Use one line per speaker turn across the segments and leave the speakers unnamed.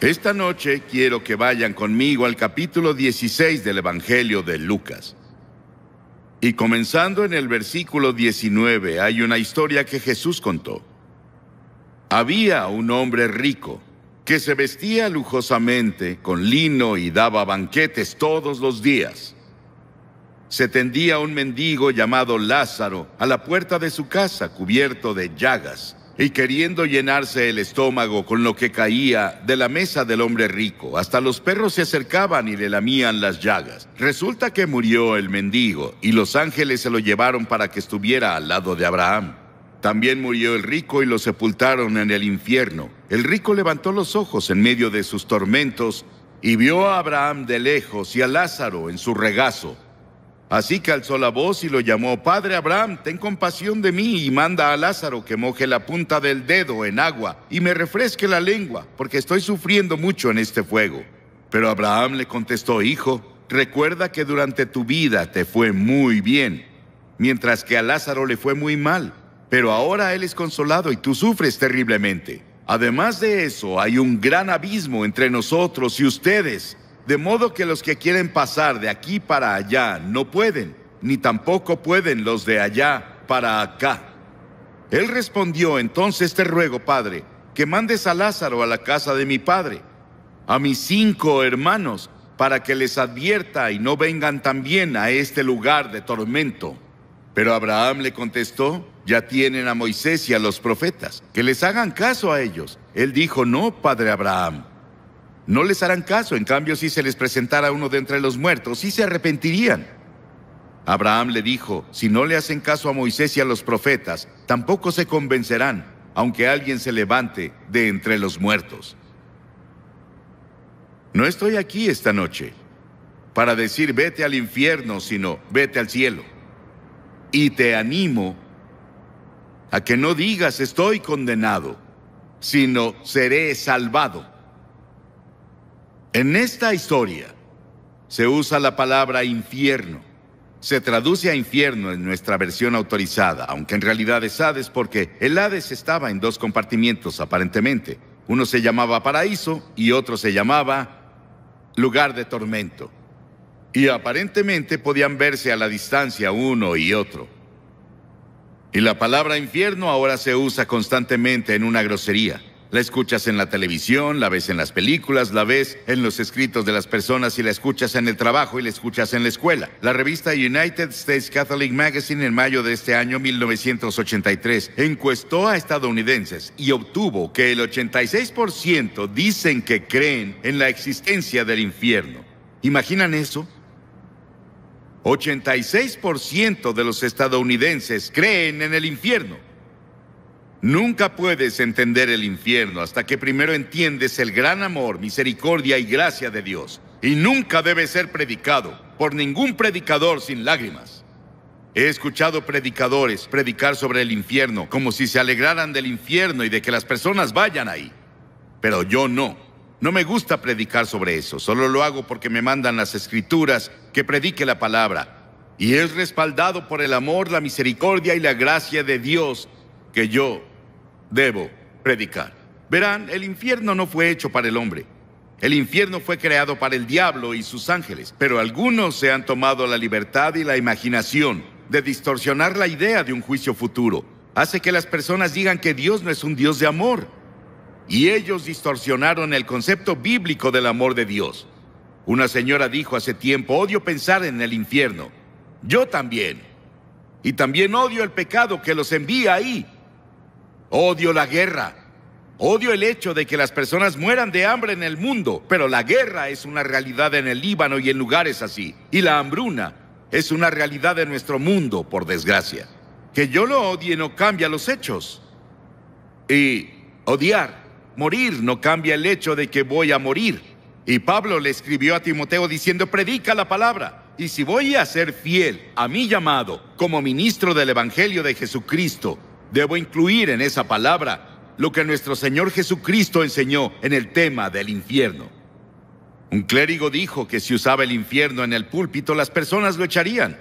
Esta noche quiero que vayan conmigo al capítulo 16 del Evangelio de Lucas. Y comenzando en el versículo 19 hay una historia que Jesús contó. Había un hombre rico que se vestía lujosamente con lino y daba banquetes todos los días. Se tendía un mendigo llamado Lázaro a la puerta de su casa cubierto de llagas y queriendo llenarse el estómago con lo que caía de la mesa del hombre rico, hasta los perros se acercaban y le lamían las llagas. Resulta que murió el mendigo y los ángeles se lo llevaron para que estuviera al lado de Abraham. También murió el rico y lo sepultaron en el infierno. El rico levantó los ojos en medio de sus tormentos y vio a Abraham de lejos y a Lázaro en su regazo Así que alzó la voz y lo llamó, Padre Abraham, ten compasión de mí y manda a Lázaro que moje la punta del dedo en agua y me refresque la lengua, porque estoy sufriendo mucho en este fuego. Pero Abraham le contestó, Hijo, recuerda que durante tu vida te fue muy bien, mientras que a Lázaro le fue muy mal, pero ahora él es consolado y tú sufres terriblemente. Además de eso, hay un gran abismo entre nosotros y ustedes de modo que los que quieren pasar de aquí para allá no pueden, ni tampoco pueden los de allá para acá. Él respondió, entonces te ruego, Padre, que mandes a Lázaro a la casa de mi Padre, a mis cinco hermanos, para que les advierta y no vengan también a este lugar de tormento. Pero Abraham le contestó, ya tienen a Moisés y a los profetas, que les hagan caso a ellos. Él dijo, no, Padre Abraham. No les harán caso, en cambio si se les presentara uno de entre los muertos, sí se arrepentirían. Abraham le dijo, si no le hacen caso a Moisés y a los profetas, tampoco se convencerán, aunque alguien se levante de entre los muertos. No estoy aquí esta noche para decir vete al infierno, sino vete al cielo. Y te animo a que no digas estoy condenado, sino seré salvado. En esta historia se usa la palabra infierno. Se traduce a infierno en nuestra versión autorizada, aunque en realidad es Hades porque el Hades estaba en dos compartimientos aparentemente. Uno se llamaba paraíso y otro se llamaba lugar de tormento. Y aparentemente podían verse a la distancia uno y otro. Y la palabra infierno ahora se usa constantemente en una grosería. La escuchas en la televisión, la ves en las películas, la ves en los escritos de las personas y la escuchas en el trabajo y la escuchas en la escuela. La revista United States Catholic Magazine en mayo de este año 1983 encuestó a estadounidenses y obtuvo que el 86% dicen que creen en la existencia del infierno. ¿Imaginan eso? 86% de los estadounidenses creen en el infierno. Nunca puedes entender el infierno hasta que primero entiendes el gran amor, misericordia y gracia de Dios. Y nunca debe ser predicado por ningún predicador sin lágrimas. He escuchado predicadores predicar sobre el infierno como si se alegraran del infierno y de que las personas vayan ahí. Pero yo no. No me gusta predicar sobre eso. Solo lo hago porque me mandan las escrituras que predique la palabra. Y es respaldado por el amor, la misericordia y la gracia de Dios que yo debo predicar. Verán, el infierno no fue hecho para el hombre. El infierno fue creado para el diablo y sus ángeles, pero algunos se han tomado la libertad y la imaginación de distorsionar la idea de un juicio futuro. Hace que las personas digan que Dios no es un Dios de amor. Y ellos distorsionaron el concepto bíblico del amor de Dios. Una señora dijo hace tiempo, odio pensar en el infierno. Yo también. Y también odio el pecado que los envía ahí. Odio la guerra. Odio el hecho de que las personas mueran de hambre en el mundo, pero la guerra es una realidad en el Líbano y en lugares así. Y la hambruna es una realidad de nuestro mundo, por desgracia. Que yo lo odie no cambia los hechos. Y odiar, morir, no cambia el hecho de que voy a morir. Y Pablo le escribió a Timoteo diciendo, predica la palabra. Y si voy a ser fiel a mi llamado como ministro del Evangelio de Jesucristo, Debo incluir en esa palabra lo que nuestro Señor Jesucristo enseñó en el tema del infierno. Un clérigo dijo que si usaba el infierno en el púlpito las personas lo echarían.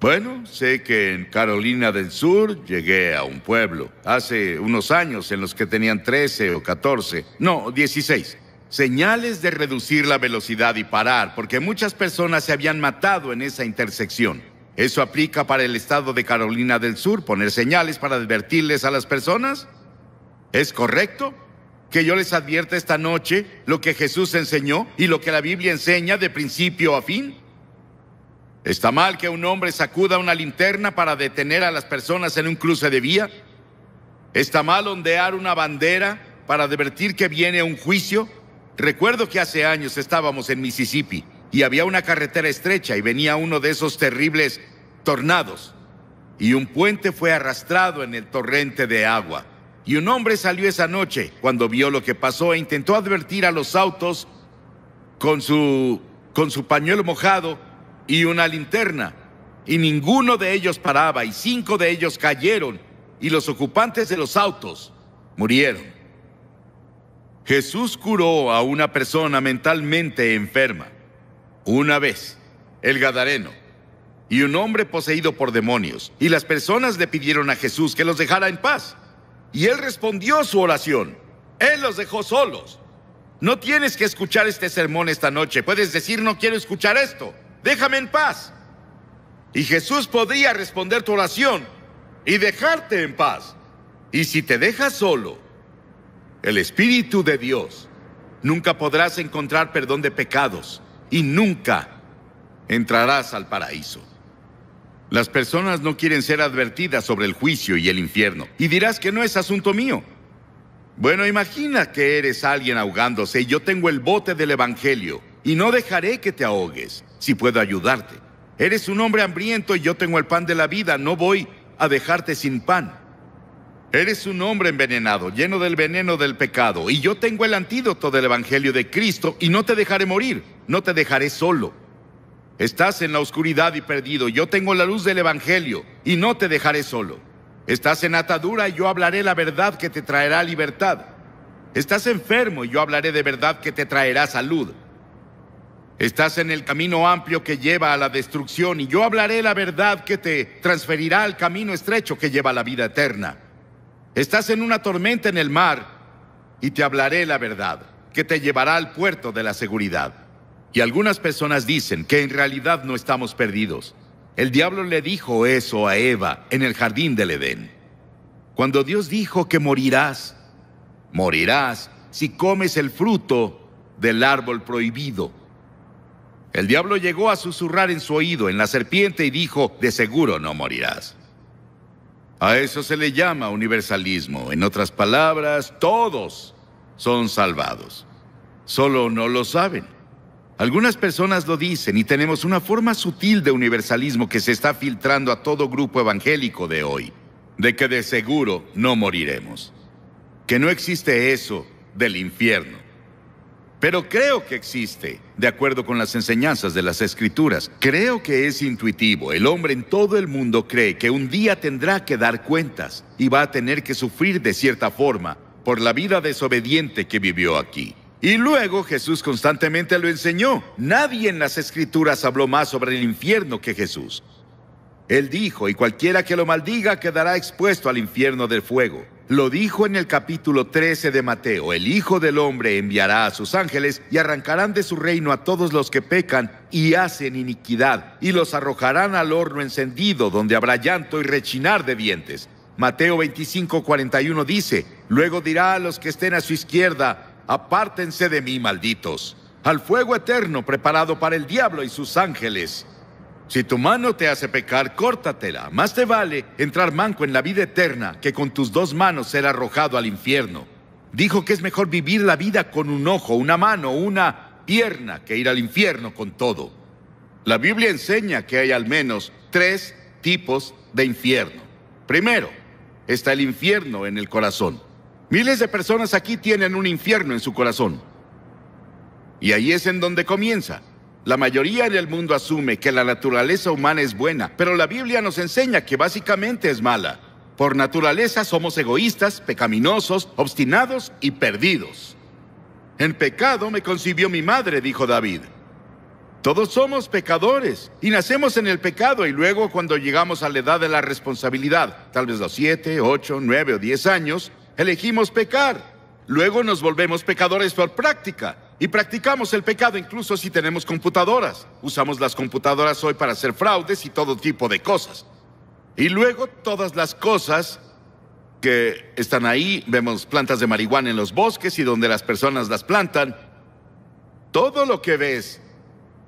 Bueno, sé que en Carolina del Sur llegué a un pueblo hace unos años en los que tenían 13 o 14, no, 16. Señales de reducir la velocidad y parar, porque muchas personas se habían matado en esa intersección. ¿Eso aplica para el estado de Carolina del Sur, poner señales para advertirles a las personas? ¿Es correcto que yo les advierta esta noche lo que Jesús enseñó y lo que la Biblia enseña de principio a fin? ¿Está mal que un hombre sacuda una linterna para detener a las personas en un cruce de vía? ¿Está mal ondear una bandera para advertir que viene un juicio? Recuerdo que hace años estábamos en Mississippi y había una carretera estrecha y venía uno de esos terribles tornados. Y un puente fue arrastrado en el torrente de agua. Y un hombre salió esa noche cuando vio lo que pasó e intentó advertir a los autos con su, con su pañuelo mojado y una linterna. Y ninguno de ellos paraba y cinco de ellos cayeron y los ocupantes de los autos murieron. Jesús curó a una persona mentalmente enferma. Una vez, el Gadareno y un hombre poseído por demonios, y las personas le pidieron a Jesús que los dejara en paz. Y él respondió su oración. Él los dejó solos. No tienes que escuchar este sermón esta noche. Puedes decir, no quiero escuchar esto. Déjame en paz. Y Jesús podría responder tu oración y dejarte en paz. Y si te dejas solo, el Espíritu de Dios, nunca podrás encontrar perdón de pecados y nunca entrarás al paraíso. Las personas no quieren ser advertidas sobre el juicio y el infierno, y dirás que no es asunto mío. Bueno, imagina que eres alguien ahogándose y yo tengo el bote del Evangelio, y no dejaré que te ahogues, si puedo ayudarte. Eres un hombre hambriento y yo tengo el pan de la vida, no voy a dejarte sin pan. Eres un hombre envenenado, lleno del veneno del pecado, y yo tengo el antídoto del Evangelio de Cristo, y no te dejaré morir, no te dejaré solo. Estás en la oscuridad y perdido, yo tengo la luz del Evangelio, y no te dejaré solo. Estás en atadura, y yo hablaré la verdad que te traerá libertad. Estás enfermo, y yo hablaré de verdad que te traerá salud. Estás en el camino amplio que lleva a la destrucción, y yo hablaré la verdad que te transferirá al camino estrecho que lleva a la vida eterna. Estás en una tormenta en el mar y te hablaré la verdad, que te llevará al puerto de la seguridad. Y algunas personas dicen que en realidad no estamos perdidos. El diablo le dijo eso a Eva en el jardín del Edén. Cuando Dios dijo que morirás, morirás si comes el fruto del árbol prohibido. El diablo llegó a susurrar en su oído en la serpiente y dijo, de seguro no morirás. A eso se le llama universalismo. En otras palabras, todos son salvados. Solo no lo saben. Algunas personas lo dicen y tenemos una forma sutil de universalismo que se está filtrando a todo grupo evangélico de hoy, de que de seguro no moriremos, que no existe eso del infierno. Pero creo que existe, de acuerdo con las enseñanzas de las escrituras. Creo que es intuitivo. El hombre en todo el mundo cree que un día tendrá que dar cuentas y va a tener que sufrir de cierta forma por la vida desobediente que vivió aquí. Y luego Jesús constantemente lo enseñó. Nadie en las escrituras habló más sobre el infierno que Jesús. Él dijo, y cualquiera que lo maldiga quedará expuesto al infierno del fuego. Lo dijo en el capítulo 13 de Mateo, el Hijo del Hombre enviará a sus ángeles y arrancarán de su reino a todos los que pecan y hacen iniquidad, y los arrojarán al horno encendido donde habrá llanto y rechinar de dientes. Mateo 25, 41 dice, luego dirá a los que estén a su izquierda, apártense de mí, malditos, al fuego eterno preparado para el diablo y sus ángeles. Si tu mano te hace pecar, córtatela. Más te vale entrar manco en la vida eterna que con tus dos manos ser arrojado al infierno. Dijo que es mejor vivir la vida con un ojo, una mano, una pierna, que ir al infierno con todo. La Biblia enseña que hay al menos tres tipos de infierno. Primero, está el infierno en el corazón. Miles de personas aquí tienen un infierno en su corazón. Y ahí es en donde comienza. La mayoría en el mundo asume que la naturaleza humana es buena, pero la Biblia nos enseña que básicamente es mala. Por naturaleza somos egoístas, pecaminosos, obstinados y perdidos. En pecado me concibió mi madre, dijo David. Todos somos pecadores y nacemos en el pecado y luego cuando llegamos a la edad de la responsabilidad, tal vez los siete, ocho, nueve o diez años, elegimos pecar. Luego nos volvemos pecadores por práctica y practicamos el pecado incluso si tenemos computadoras. Usamos las computadoras hoy para hacer fraudes y todo tipo de cosas. Y luego todas las cosas que están ahí, vemos plantas de marihuana en los bosques y donde las personas las plantan. Todo lo que ves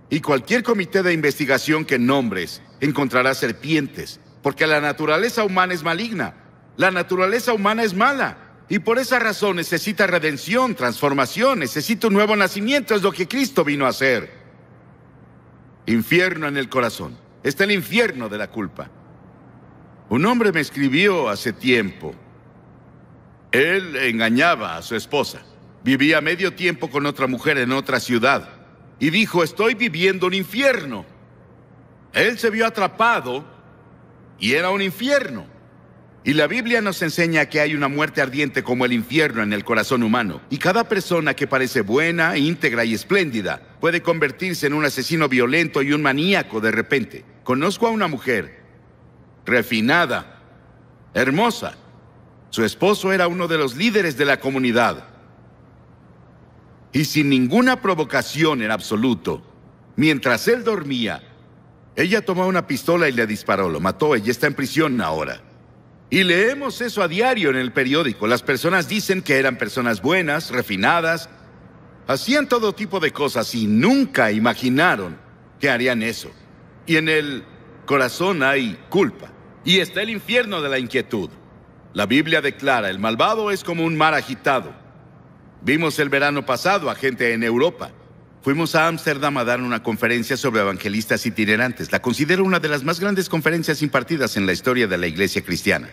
y cualquier comité de investigación que nombres encontrará serpientes, porque la naturaleza humana es maligna. La naturaleza humana es mala. Y por esa razón necesita redención, transformación, necesita un nuevo nacimiento, es lo que Cristo vino a hacer. Infierno en el corazón. Está el infierno de la culpa. Un hombre me escribió hace tiempo. Él engañaba a su esposa. Vivía medio tiempo con otra mujer en otra ciudad. Y dijo, estoy viviendo un infierno. Él se vio atrapado y era un infierno. Y la Biblia nos enseña que hay una muerte ardiente como el infierno en el corazón humano, y cada persona que parece buena, íntegra y espléndida puede convertirse en un asesino violento y un maníaco de repente. Conozco a una mujer refinada, hermosa. Su esposo era uno de los líderes de la comunidad. Y sin ninguna provocación en absoluto, mientras él dormía, ella tomó una pistola y le disparó, lo mató, ella está en prisión ahora. Y leemos eso a diario en el periódico. Las personas dicen que eran personas buenas, refinadas, hacían todo tipo de cosas y nunca imaginaron que harían eso. Y en el corazón hay culpa. Y está el infierno de la inquietud. La Biblia declara, el malvado es como un mar agitado. Vimos el verano pasado a gente en Europa Fuimos a Ámsterdam a dar una conferencia sobre evangelistas itinerantes. La considero una de las más grandes conferencias impartidas en la historia de la iglesia cristiana.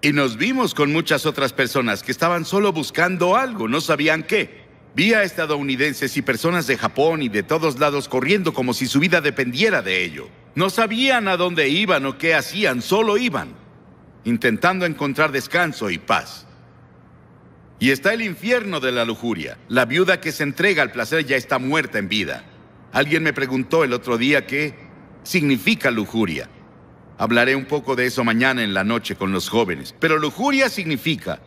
Y nos vimos con muchas otras personas que estaban solo buscando algo, no sabían qué. Vi a estadounidenses y personas de Japón y de todos lados corriendo como si su vida dependiera de ello. No sabían a dónde iban o qué hacían, solo iban, intentando encontrar descanso y paz. Y está el infierno de la lujuria. La viuda que se entrega al placer ya está muerta en vida. Alguien me preguntó el otro día qué significa lujuria. Hablaré un poco de eso mañana en la noche con los jóvenes. Pero lujuria significa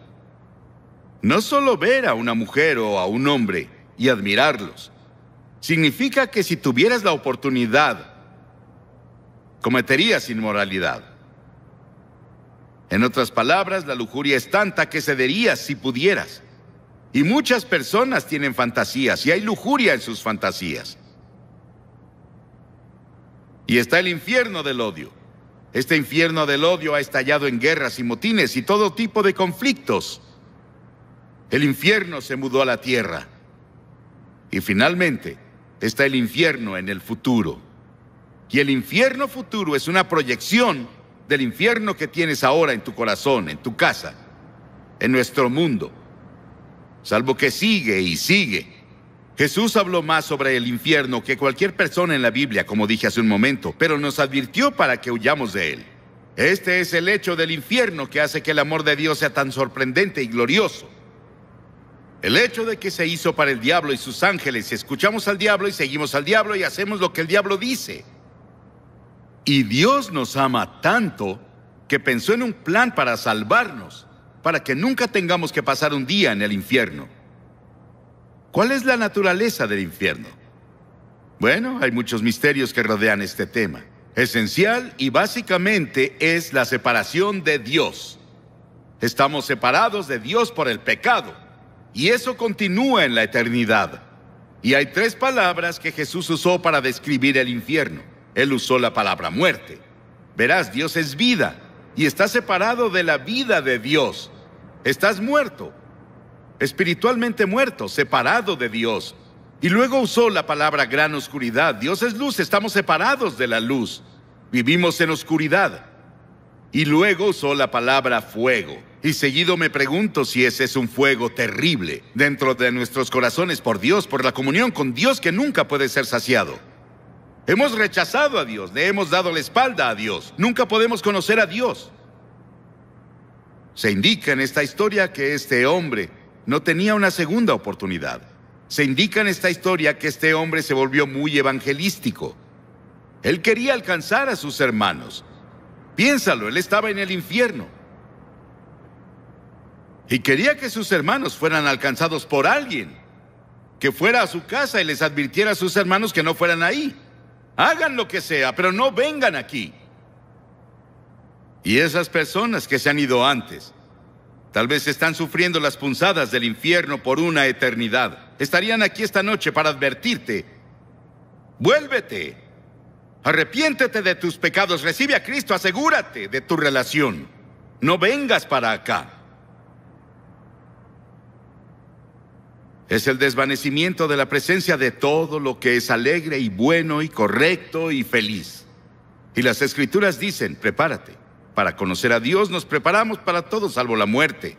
no solo ver a una mujer o a un hombre y admirarlos. Significa que si tuvieras la oportunidad, cometerías inmoralidad. En otras palabras, la lujuria es tanta que cederías si pudieras. Y muchas personas tienen fantasías y hay lujuria en sus fantasías. Y está el infierno del odio. Este infierno del odio ha estallado en guerras y motines y todo tipo de conflictos. El infierno se mudó a la tierra. Y finalmente está el infierno en el futuro. Y el infierno futuro es una proyección del infierno que tienes ahora en tu corazón, en tu casa, en nuestro mundo. Salvo que sigue y sigue. Jesús habló más sobre el infierno que cualquier persona en la Biblia, como dije hace un momento, pero nos advirtió para que huyamos de él. Este es el hecho del infierno que hace que el amor de Dios sea tan sorprendente y glorioso. El hecho de que se hizo para el diablo y sus ángeles, y escuchamos al diablo y seguimos al diablo y hacemos lo que el diablo dice. Y Dios nos ama tanto que pensó en un plan para salvarnos, para que nunca tengamos que pasar un día en el infierno. ¿Cuál es la naturaleza del infierno? Bueno, hay muchos misterios que rodean este tema. Esencial y básicamente es la separación de Dios. Estamos separados de Dios por el pecado y eso continúa en la eternidad. Y hay tres palabras que Jesús usó para describir el infierno. Él usó la palabra muerte. Verás, Dios es vida y está separado de la vida de Dios. Estás muerto, espiritualmente muerto, separado de Dios. Y luego usó la palabra gran oscuridad. Dios es luz, estamos separados de la luz. Vivimos en oscuridad. Y luego usó la palabra fuego. Y seguido me pregunto si ese es un fuego terrible dentro de nuestros corazones por Dios, por la comunión con Dios que nunca puede ser saciado. Hemos rechazado a Dios, le hemos dado la espalda a Dios. Nunca podemos conocer a Dios. Se indica en esta historia que este hombre no tenía una segunda oportunidad. Se indica en esta historia que este hombre se volvió muy evangelístico. Él quería alcanzar a sus hermanos. Piénsalo, él estaba en el infierno. Y quería que sus hermanos fueran alcanzados por alguien, que fuera a su casa y les advirtiera a sus hermanos que no fueran ahí. Hagan lo que sea, pero no vengan aquí. Y esas personas que se han ido antes, tal vez están sufriendo las punzadas del infierno por una eternidad. Estarían aquí esta noche para advertirte. Vuélvete. Arrepiéntete de tus pecados. Recibe a Cristo. Asegúrate de tu relación. No vengas para acá. Es el desvanecimiento de la presencia de todo lo que es alegre y bueno y correcto y feliz. Y las escrituras dicen, prepárate. Para conocer a Dios nos preparamos para todo salvo la muerte.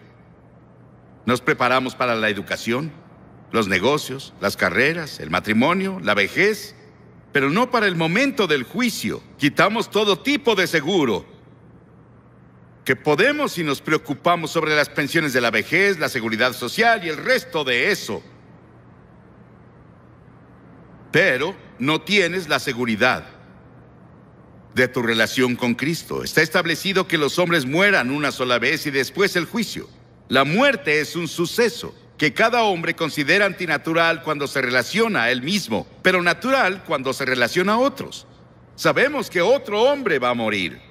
Nos preparamos para la educación, los negocios, las carreras, el matrimonio, la vejez, pero no para el momento del juicio. Quitamos todo tipo de seguro que podemos y nos preocupamos sobre las pensiones de la vejez, la seguridad social y el resto de eso. Pero no tienes la seguridad de tu relación con Cristo. Está establecido que los hombres mueran una sola vez y después el juicio. La muerte es un suceso que cada hombre considera antinatural cuando se relaciona a él mismo, pero natural cuando se relaciona a otros. Sabemos que otro hombre va a morir.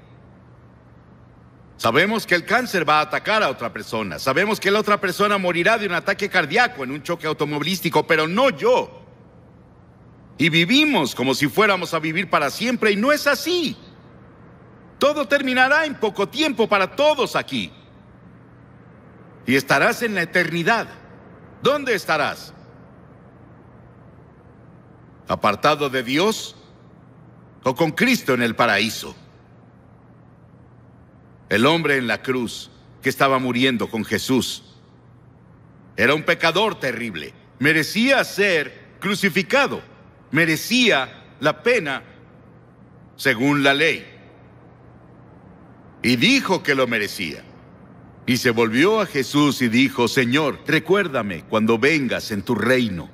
Sabemos que el cáncer va a atacar a otra persona. Sabemos que la otra persona morirá de un ataque cardíaco en un choque automovilístico, pero no yo. Y vivimos como si fuéramos a vivir para siempre y no es así. Todo terminará en poco tiempo para todos aquí. Y estarás en la eternidad. ¿Dónde estarás? ¿Apartado de Dios o con Cristo en el paraíso? el hombre en la cruz que estaba muriendo con Jesús. Era un pecador terrible, merecía ser crucificado, merecía la pena según la ley. Y dijo que lo merecía. Y se volvió a Jesús y dijo, Señor, recuérdame cuando vengas en tu reino.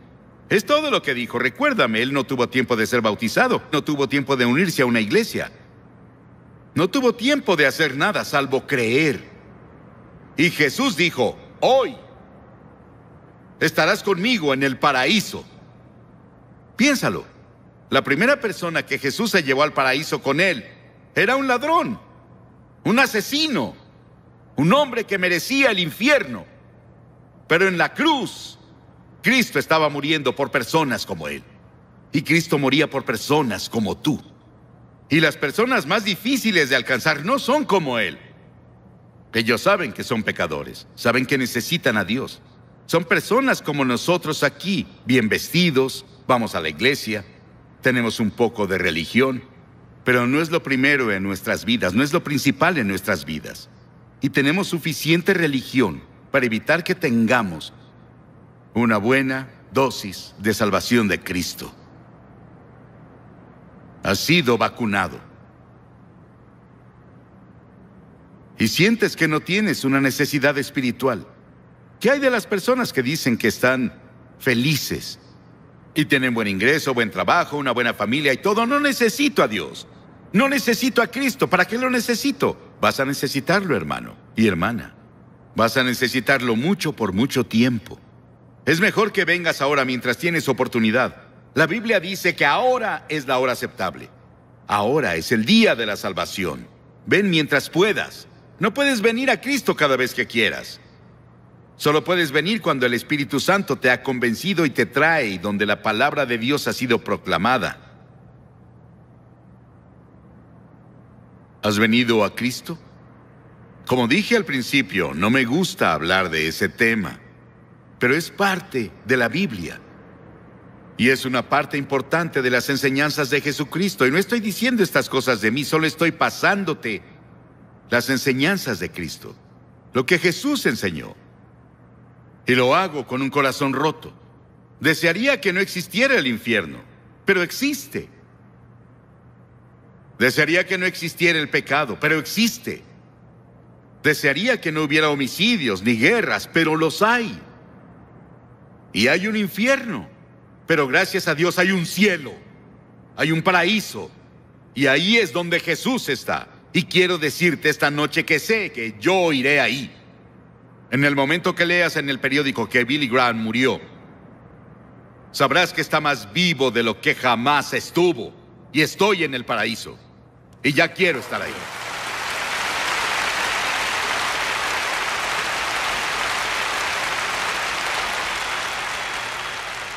Es todo lo que dijo, recuérdame, él no tuvo tiempo de ser bautizado, no tuvo tiempo de unirse a una iglesia, no tuvo tiempo de hacer nada salvo creer. Y Jesús dijo, hoy estarás conmigo en el paraíso. Piénsalo, la primera persona que Jesús se llevó al paraíso con él era un ladrón, un asesino, un hombre que merecía el infierno. Pero en la cruz, Cristo estaba muriendo por personas como él. Y Cristo moría por personas como tú. Y las personas más difíciles de alcanzar no son como Él. Ellos saben que son pecadores, saben que necesitan a Dios. Son personas como nosotros aquí, bien vestidos, vamos a la iglesia, tenemos un poco de religión, pero no es lo primero en nuestras vidas, no es lo principal en nuestras vidas. Y tenemos suficiente religión para evitar que tengamos una buena dosis de salvación de Cristo has sido vacunado. Y sientes que no tienes una necesidad espiritual. ¿Qué hay de las personas que dicen que están felices y tienen buen ingreso, buen trabajo, una buena familia y todo? No necesito a Dios. No necesito a Cristo. ¿Para qué lo necesito? Vas a necesitarlo, hermano y hermana. Vas a necesitarlo mucho por mucho tiempo. Es mejor que vengas ahora mientras tienes oportunidad la Biblia dice que ahora es la hora aceptable. Ahora es el día de la salvación. Ven mientras puedas. No puedes venir a Cristo cada vez que quieras. Solo puedes venir cuando el Espíritu Santo te ha convencido y te trae donde la palabra de Dios ha sido proclamada. ¿Has venido a Cristo? Como dije al principio, no me gusta hablar de ese tema, pero es parte de la Biblia. Y es una parte importante de las enseñanzas de Jesucristo. Y no estoy diciendo estas cosas de mí, solo estoy pasándote las enseñanzas de Cristo. Lo que Jesús enseñó. Y lo hago con un corazón roto. Desearía que no existiera el infierno, pero existe. Desearía que no existiera el pecado, pero existe. Desearía que no hubiera homicidios ni guerras, pero los hay. Y hay un infierno. Pero gracias a Dios hay un cielo, hay un paraíso, y ahí es donde Jesús está. Y quiero decirte esta noche que sé que yo iré ahí. En el momento que leas en el periódico que Billy Graham murió, sabrás que está más vivo de lo que jamás estuvo. Y estoy en el paraíso. Y ya quiero estar ahí.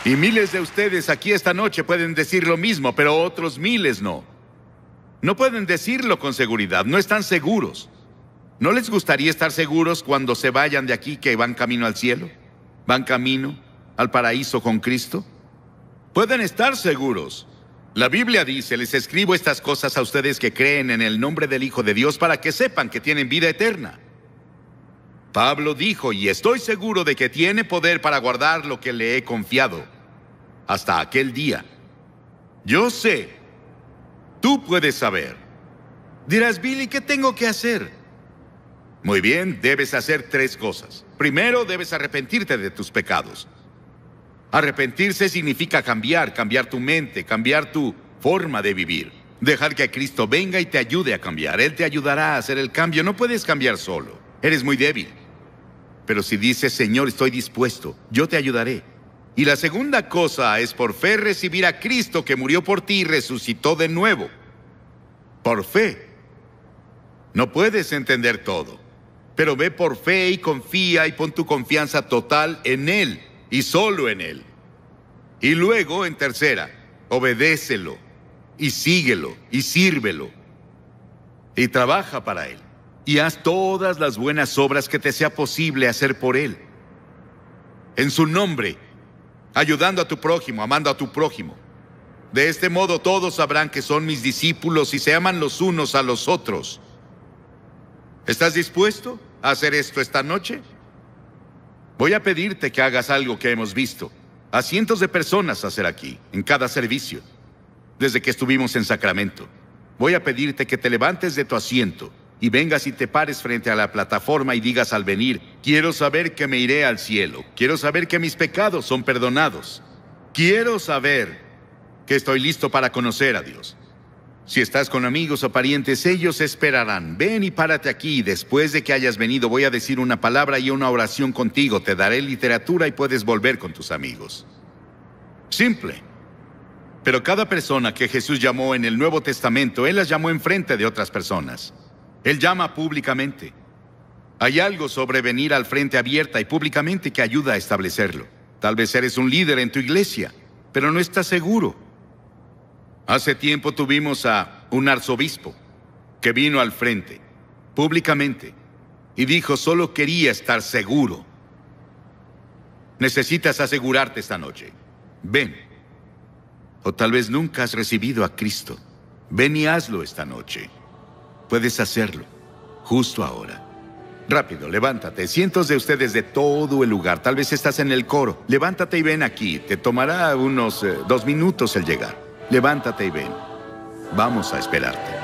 Y miles de ustedes aquí esta noche pueden decir lo mismo, pero otros miles no. No pueden decirlo con seguridad, no están seguros. ¿No les gustaría estar seguros cuando se vayan de aquí que van camino al cielo? ¿Van camino al paraíso con Cristo? Pueden estar seguros. La Biblia dice, les escribo estas cosas a ustedes que creen en el nombre del Hijo de Dios para que sepan que tienen vida eterna. Pablo dijo, y estoy seguro de que tiene poder para guardar lo que le he confiado hasta aquel día. Yo sé, tú puedes saber. Dirás, Billy, ¿qué tengo que hacer? Muy bien, debes hacer tres cosas. Primero, debes arrepentirte de tus pecados. Arrepentirse significa cambiar, cambiar tu mente, cambiar tu forma de vivir. Dejar que Cristo venga y te ayude a cambiar. Él te ayudará a hacer el cambio. No puedes cambiar solo. Eres muy débil. Pero si dices, Señor, estoy dispuesto, yo te ayudaré. Y la segunda cosa es por fe recibir a Cristo que murió por ti y resucitó de nuevo. Por fe. No puedes entender todo, pero ve por fe y confía y pon tu confianza total en Él y solo en Él. Y luego, en tercera, obedécelo y síguelo y sírvelo. Y trabaja para Él. Y haz todas las buenas obras que te sea posible hacer por Él. En su nombre, ayudando a tu prójimo, amando a tu prójimo. De este modo todos sabrán que son mis discípulos y se aman los unos a los otros. ¿Estás dispuesto a hacer esto esta noche? Voy a pedirte que hagas algo que hemos visto a cientos de personas hacer aquí, en cada servicio, desde que estuvimos en Sacramento. Voy a pedirte que te levantes de tu asiento y vengas y te pares frente a la plataforma y digas al venir, quiero saber que me iré al cielo, quiero saber que mis pecados son perdonados, quiero saber que estoy listo para conocer a Dios. Si estás con amigos o parientes, ellos esperarán. Ven y párate aquí. Después de que hayas venido, voy a decir una palabra y una oración contigo. Te daré literatura y puedes volver con tus amigos. Simple. Pero cada persona que Jesús llamó en el Nuevo Testamento, Él las llamó enfrente de otras personas. Él llama públicamente. Hay algo sobre venir al frente abierta y públicamente que ayuda a establecerlo. Tal vez eres un líder en tu iglesia, pero no estás seguro. Hace tiempo tuvimos a un arzobispo que vino al frente públicamente y dijo solo quería estar seguro. Necesitas asegurarte esta noche. Ven. O tal vez nunca has recibido a Cristo. Ven y hazlo esta noche. Puedes hacerlo, justo ahora. Rápido, levántate. Cientos de ustedes de todo el lugar. Tal vez estás en el coro. Levántate y ven aquí. Te tomará unos eh, dos minutos el llegar. Levántate y ven. Vamos a esperarte.